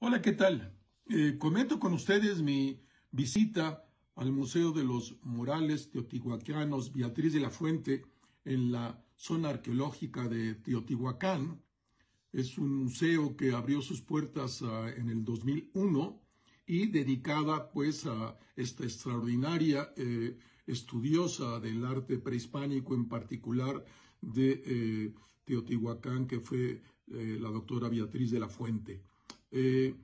Hola, ¿qué tal? Eh, comento con ustedes mi visita al Museo de los Murales Teotihuacanos Beatriz de la Fuente en la zona arqueológica de Teotihuacán. Es un museo que abrió sus puertas ah, en el 2001 y dedicada pues a esta extraordinaria eh, estudiosa del arte prehispánico, en particular de eh, Teotihuacán, que fue la doctora Beatriz de la Fuente. Eh,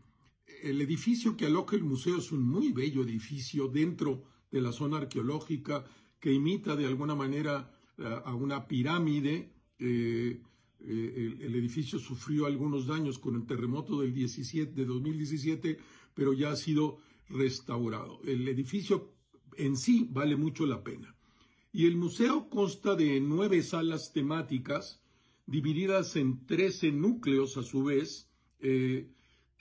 el edificio que aloja el museo es un muy bello edificio dentro de la zona arqueológica que imita de alguna manera eh, a una pirámide. Eh, el, edificio sufrió algunos daños con el terremoto del 17, de 2017, pero ya ha sido restaurado. El edificio en sí vale mucho la pena. Y el museo consta de nueve salas temáticas, divididas en trece núcleos a su vez,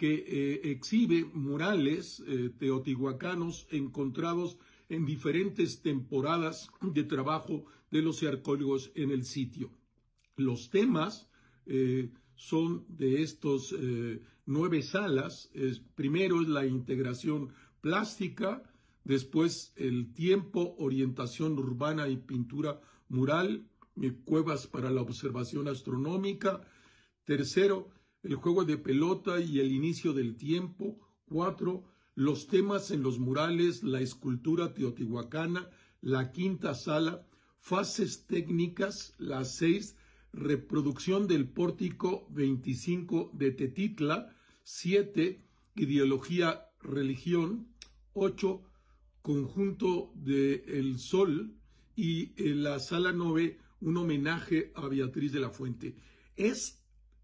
que eh, exhibe murales eh, teotihuacanos encontrados en diferentes temporadas de trabajo de los arqueólogos en el sitio. Los temas eh, son de estos nueve salas. primero es la integración plástica, después el tiempo, orientación urbana y pintura mural, cuevas para la observación astronómica. Tercero, el juego de pelota y el inicio del tiempo. Cuatro, Los temas en los murales, la escultura teotihuacana, la quinta sala, fases técnicas, la seis, Reproducción del pórtico 25 de Tetitla, siete, Ideología, religión, ocho, Conjunto del Sol y en eh, la sala 9 un homenaje a Beatriz de la Fuente. Es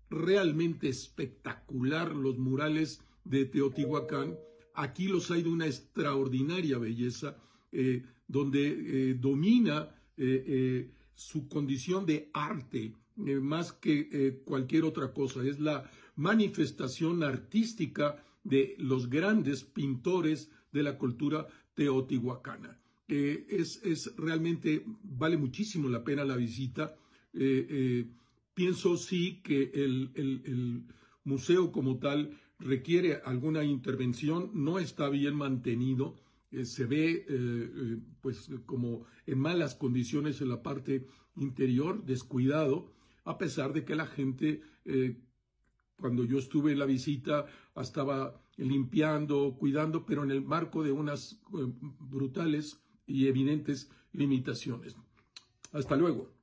realmente espectacular los murales de Teotihuacán. Aquí los hay de una extraordinaria belleza, eh, donde eh, domina eh, su condición de arte más que cualquier otra cosa. Es la manifestación artística de los grandes pintores de la cultura teotihuacana. es, realmente, vale muchísimo la pena la visita. Pienso sí que el, museo como tal requiere alguna intervención, no está bien mantenido, eh, se ve eh, eh, pues como en malas condiciones en la parte interior, descuidado, a pesar de que la gente cuando yo estuve en la visita estaba limpiando, cuidando, pero en el marco de unas brutales y evidentes limitaciones. Hasta luego.